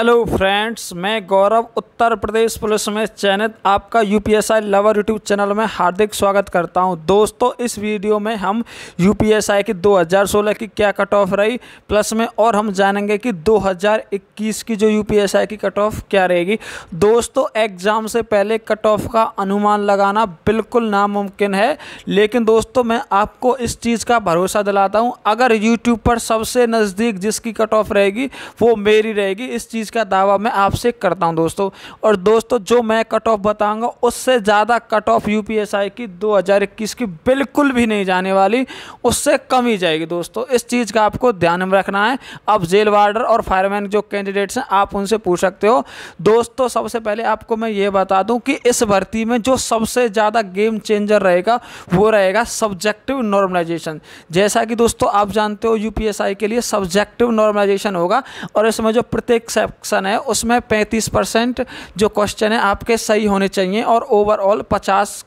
hello friends मैं गौरव उत्तर प्रदेश police में चयनित आपका यूपीएसआई लवर यूट्यूब चैनल में हार्दिक स्वागत करता हूं दोस्तों इस वीडियो में हम यूपीएसआई की 2016 की क्या कट ऑफ रही प्लस में और हम जानेंगे कि 2021 की जो यूपीएसआई की कट ऑफ क्या रहेगी दोस्तों एग्ज़ाम से पहले कट ऑफ का अनुमान लगाना बिल्कुल नामुमकिन है लेकिन दोस्तों मैं आपको इस चीज़ का भरोसा दिलाता हूँ अगर यूट्यूब पर सबसे नज़दीक जिसकी कट ऑफ रहेगी वो मेरी रहेगी इस चीज़ इसका दावा मैं आपसे करता हूं दोस्तों और दोस्तों जो मैं कट ऑफ बताऊंगा उससे ज़्यादा कट ऑफ यूपीएसआई की दो की बिल्कुल भी नहीं जाने वाली उससे कम ही जाएगी दोस्तों इस चीज़ का आपको ध्यान में रखना है अब जेल वार्डर और फायरमैन जो कैंडिडेट्स हैं आप उनसे पूछ सकते हो दोस्तों सबसे पहले आपको मैं ये बता दूँ कि इस भर्ती में जो सबसे ज़्यादा गेम चेंजर रहेगा वो रहेगा सब्जेक्टिव नॉर्मलाइजेशन जैसा कि दोस्तों आप जानते हो यूपीएसआई के लिए सब्जेक्टिव नॉर्मलाइजेशन होगा और इसमें जो प्रत्येक सेक्शन है उसमें पैंतीस परसेंट जो क्वेश्चन है आपके सही होने चाहिए और ओवरऑल पचास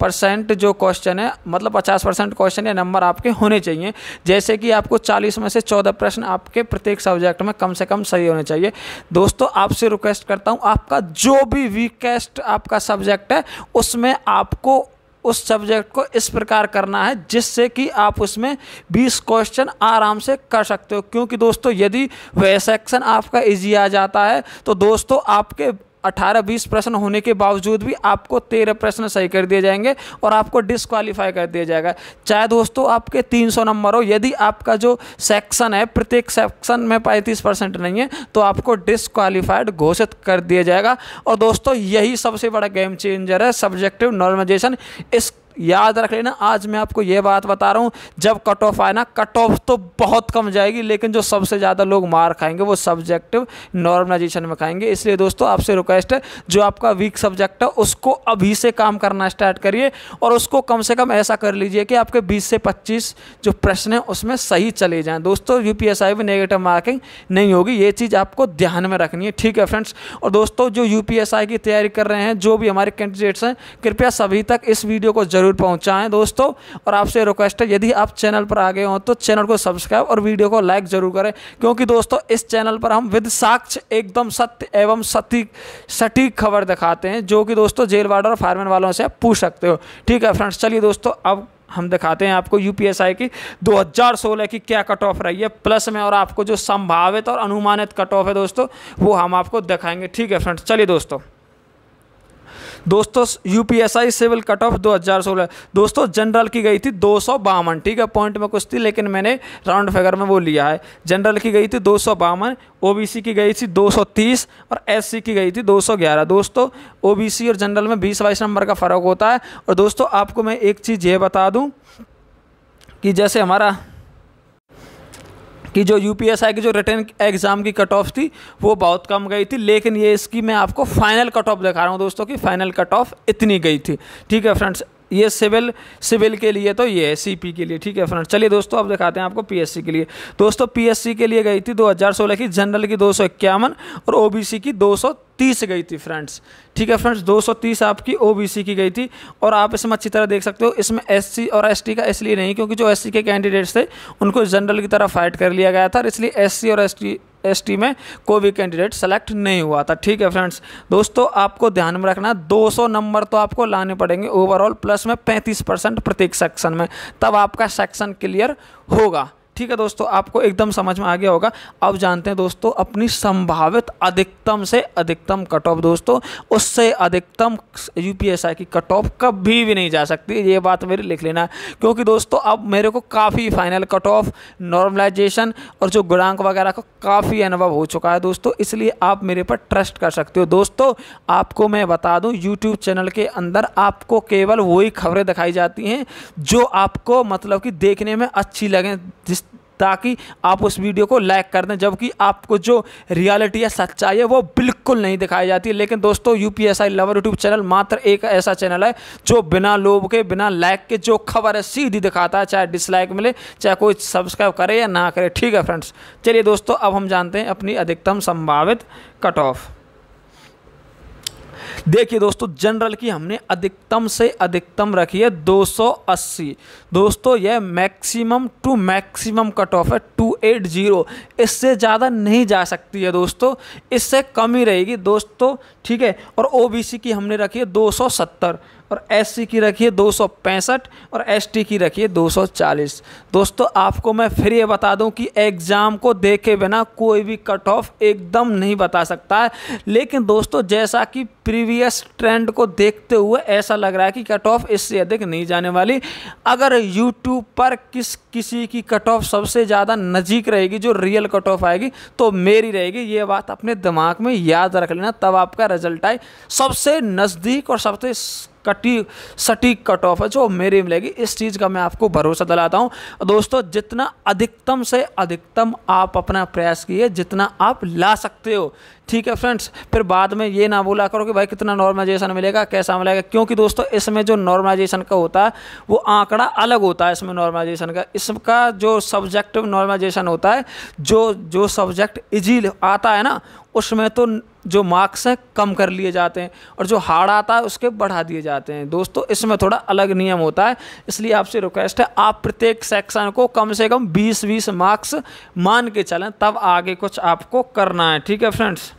परसेंट जो क्वेश्चन है मतलब पचास परसेंट क्वेश्चन या नंबर आपके होने चाहिए जैसे कि आपको चालीस में से चौदह प्रश्न आपके प्रत्येक सब्जेक्ट में कम से कम सही होने चाहिए दोस्तों आपसे रिक्वेस्ट करता हूँ आपका जो भी वीकेस्ट आपका सब्जेक्ट है उसमें आपको उस सब्जेक्ट को इस प्रकार करना है जिससे कि आप उसमें 20 क्वेश्चन आराम से कर सकते हो क्योंकि दोस्तों यदि वह सेक्शन आपका इजी आ जाता है तो दोस्तों आपके अठारह बीस प्रश्न होने के बावजूद भी आपको तेरह प्रश्न सही कर दिए जाएंगे और आपको डिसक्वालीफाई कर दिया जाएगा चाहे दोस्तों आपके तीन सौ नंबर हो यदि आपका जो सेक्शन है प्रत्येक सेक्शन में पैंतीस परसेंट नहीं है तो आपको डिसक्वालीफाइड घोषित कर दिया जाएगा और दोस्तों यही सबसे बड़ा गेम चेंजर है सब्जेक्टिव नॉर्मलाइजेशन इस याद रख लेना आज मैं आपको ये बात बता रहा हूँ जब कट ऑफ आए ना कट ऑफ तो बहुत कम जाएगी लेकिन जो सबसे ज़्यादा लोग मार खाएंगे वो सब्जेक्टिव नॉर्मलाइजेशन में खाएंगे इसलिए दोस्तों आपसे रिक्वेस्ट है जो आपका वीक सब्जेक्ट है उसको अभी से काम करना स्टार्ट करिए और उसको कम से कम ऐसा कर लीजिए कि आपके बीस से पच्चीस जो प्रश्न हैं उसमें सही चले जाएँ दोस्तों यू में नेगेटिव मार्किंग नहीं होगी ये चीज़ आपको ध्यान में रखनी है ठीक है फ्रेंड्स और दोस्तों जो यू की तैयारी कर रहे हैं जो भी हमारे कैंडिडेट्स हैं कृपया सभी तक इस वीडियो को जरूर ज़रूर पहुँचाएँ दोस्तों और आपसे रिक्वेस्ट है यदि आप चैनल पर आगे हों तो चैनल को सब्सक्राइब और वीडियो को लाइक ज़रूर करें क्योंकि दोस्तों इस चैनल पर हम विद साक्ष एकदम सत्य एवं सटीक सटीक खबर दिखाते हैं जो कि दोस्तों जेल वार्डर और फायरमैन वालों से आप पूछ सकते हो ठीक है फ्रेंड्स चलिए दोस्तों अब हम दिखाते हैं आपको यूपीएसआई की 2016 की क्या कट ऑफ रही है प्लस में और आपको जो संभावित और अनुमानित कट ऑफ है दोस्तों वो हम आपको दिखाएंगे ठीक है फ्रेंड्स चलिए दोस्तों दोस्तों यूपीएसआई सिविल कट ऑफ 2016 दोस्तों जनरल की गई थी दो ठीक है पॉइंट में कुछ थी लेकिन मैंने राउंड फिगर में वो लिया है जनरल की गई थी दो ओबीसी की गई थी 230 और एससी की गई थी 211 दोस्तों ओबीसी और जनरल में बीस बाईस नंबर का फ़र्क होता है और दोस्तों आपको मैं एक चीज़ ये बता दूँ कि जैसे हमारा कि जो यू की जो रिटर्न एग्ज़ाम की कट ऑफ थी वो बहुत कम गई थी लेकिन ये इसकी मैं आपको फाइनल कट ऑफ दिखा रहा हूँ दोस्तों कि फाइनल कट ऑफ इतनी गई थी ठीक है फ्रेंड्स ये सिविल सिविल के लिए तो ये है सीपी के लिए ठीक है फ्रेंड चलिए दोस्तों अब दिखाते हैं आपको पीएससी के लिए दोस्तों पीएससी के लिए गई थी 2016 की जनरल की दो और ओबीसी की दो तीस गई थी फ्रेंड्स ठीक है फ्रेंड्स 230 आपकी सी की गई थी और आप इसमें अच्छी तरह देख सकते हो इसमें सी और टी का इसलिए नहीं क्योंकि जो सी के कैंडिडेट्स थे उनको जनरल की तरह फाइट कर लिया गया था और इसलिए सी और एस एसटी में कोई भी कैंडिडेट सेलेक्ट नहीं हुआ था ठीक है फ्रेंड्स दोस्तों आपको ध्यान में रखना 200 नंबर तो आपको लाने पड़ेंगे ओवरऑल प्लस में 35 परसेंट प्रत्येक सेक्शन में तब आपका सेक्शन क्लियर होगा ठीक है दोस्तों आपको एकदम समझ में आ गया होगा अब जानते हैं दोस्तों अपनी संभावित अधिकतम से अधिकतम कट ऑफ दोस्तों उससे अधिकतम यू की कट ऑफ कभी भी नहीं जा सकती ये बात मेरी लिख लेना क्योंकि दोस्तों अब मेरे को काफ़ी फाइनल कट ऑफ नॉर्मलाइजेशन और जो गुणांक वगैरह का काफ़ी अनुभव हो चुका है दोस्तों इसलिए आप मेरे पर ट्रस्ट कर सकते हो दोस्तों आपको मैं बता दूँ यूट्यूब चैनल के अंदर आपको केवल वही खबरें दिखाई जाती हैं जो आपको मतलब कि देखने में अच्छी लगें जिस ताकि आप उस वीडियो को लाइक कर दें जबकि आपको जो रियलिटी है सच्चाई है वो बिल्कुल नहीं दिखाई जाती है लेकिन दोस्तों U P S I lover YouTube channel मात्र एक ऐसा चैनल है जो बिना लोभ के बिना लाइक के जो खबर है सीधी दिखाता है चाहे डिसलाइक मिले चाहे कोई सब्सक्राइब करे या ना करे ठीक है फ्रेंड्स चलिए दोस्तों अब हम जानते हैं अपनी अधिकतम संभावित कट ऑफ देखिए दोस्तों जनरल की हमने अधिकतम से अधिकतम रखी है 280 दोस्तों यह maximum to maximum cut off है 280 इससे ज़्यादा नहीं जा सकती है दोस्तों इससे कम ही रहेगी दोस्तों ठीक है और ओबीसी की हमने रखी है 270 और एस की रखिए दो और एस की रखिए 240 दोस्तों आपको मैं फिर ये बता दूं कि एग्ज़ाम को देखे बिना कोई भी कट ऑफ एकदम नहीं बता सकता है लेकिन दोस्तों जैसा कि प्रीवियस ट्रेंड को देखते हुए ऐसा लग रहा है कि कट ऑफ इससे अधिक नहीं जाने वाली अगर यूट्यूब पर किस किसी की कट ऑफ सबसे ज़्यादा नज़ीक रहेगी जो रियल कट ऑफ आएगी तो मेरी रहेगी ये बात अपने दिमाग में याद रख लेना तब आपका रिजल्ट आए सबसे नज़दीक और सबसे कटी सटीक कट ऑफ है जो मेरी मिलेगी इस चीज़ का मैं आपको भरोसा दिलाता हूँ दोस्तों जितना अधिकतम से अधिकतम आप अपना प्रयास किए जितना आप ला सकते हो ठीक है फ्रेंड्स फिर बाद में ये ना बोला करो कि भाई कितना नॉर्मलाइजेशन मिलेगा कैसा मिलेगा क्योंकि दोस्तों इसमें जो नॉर्मलाइजेशन का होता है वो आंकड़ा अलग होता है इसमें नॉर्मलाइजेशन का इसका जो सब्जेक्टिव नॉर्मलाइजेशन होता है जो जो सब्जेक्ट इजी आता है ना उसमें तो जो मार्क्स हैं कम कर लिए जाते हैं और जो हार्ड आता है उसके बढ़ा दिए जाते हैं दोस्तों इसमें थोड़ा अलग नियम होता है इसलिए आपसे रिक्वेस्ट है आप प्रत्येक सेक्शन को कम से कम 20-20 मार्क्स मान के चलें तब आगे कुछ आपको करना है ठीक है फ्रेंड्स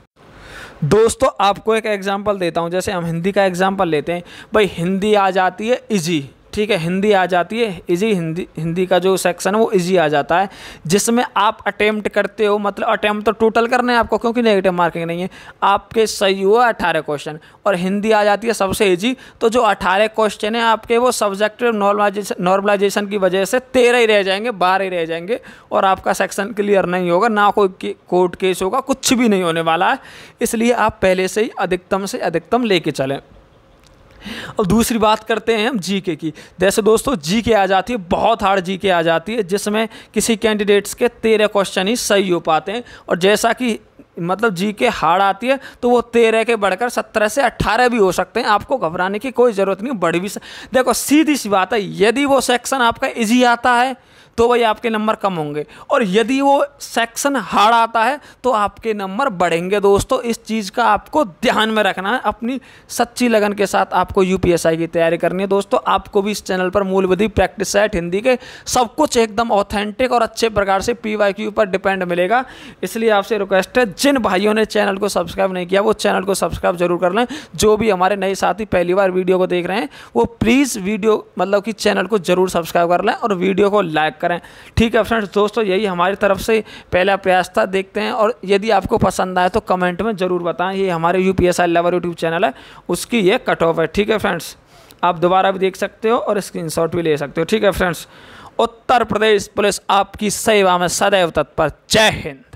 दोस्तों आपको एक एग्ज़ाम्पल देता हूँ जैसे हम हिंदी का एग्ज़ाम्पल लेते हैं भाई हिंदी आ जाती है इजी ठीक है हिंदी आ जाती है इजी हिंदी हिंदी का जो सेक्शन है वो इजी आ जाता है जिसमें आप अटैम्प्ट करते हो मतलब अटैम्प्ट तो टोटल करना है आपको क्योंकि नेगेटिव मार्किंग नहीं है आपके सही हुआ अठारह क्वेश्चन और हिंदी आ जाती है सबसे ईजी तो जो अठारह क्वेश्चन है आपके वो सब्जेक्टिव नॉर्मलाइजेशन नॉर्मलाइजेशन की वजह से तेरह ही रह जाएंगे बारह ही रह जाएंगे और आपका सेक्शन क्लियर नहीं होगा ना कोई कोर्ट केस होगा कुछ भी नहीं होने वाला है इसलिए आप पहले से ही अधिकतम से अधिकतम लेके चलें और दूसरी बात करते हैं हम जी के की जैसे दोस्तों जी के आ जाती है बहुत हार्ड जी के आ जाती है जिसमें किसी कैंडिडेट्स के तेरह क्वेश्चन ही सही हो पाते हैं और जैसा कि मतलब जी के हार्ड आती है तो वो तेरह के बढ़कर सत्रह से अट्ठारह भी हो सकते हैं आपको घबराने की कोई ज़रूरत नहीं बढ़ भी देखो सीधी सी बात है यदि वो सेक्शन आपका ईजी आता है तो भाई आपके नंबर कम होंगे और यदि वो सेक्शन हार्ड आता है तो आपके नंबर बढ़ेंगे दोस्तों इस चीज़ का आपको ध्यान में रखना है अपनी सच्ची लगन के साथ आपको यू की तैयारी करनी है दोस्तों आपको भी इस चैनल पर मूल विधि प्रैक्टिस सेट हिंदी के सब कुछ एकदम ऑथेंटिक और अच्छे प्रकार से पी वाई क्यू पर डिपेंड मिलेगा इसलिए आपसे रिक्वेस्ट है जिन भाइयों ने चैनल को सब्सक्राइब नहीं किया वो चैनल को सब्सक्राइब जरूर कर लें जो भी हमारे नए साथी पहली बार वीडियो को देख रहे हैं वो प्लीज़ वीडियो मतलब कि चैनल को जरूर सब्सक्राइब कर लें और वीडियो को लाइक करें ठीक है फ्रेंड्स दोस्तों यही हमारी तरफ से पहला प्रयास था देखते हैं और यदि आपको पसंद आए तो कमेंट में ज़रूर बताएं ये हमारे U P S I lover YouTube channel है उसकी ये कट ऑफ है ठीक है फ्रेंड्स आप दोबारा भी देख सकते हो और स्क्रीनशॉट भी ले सकते हो ठीक है फ्रेंड्स उत्तर प्रदेश पुलिस आपकी सेवा में सदैव तत्पर जय हिंद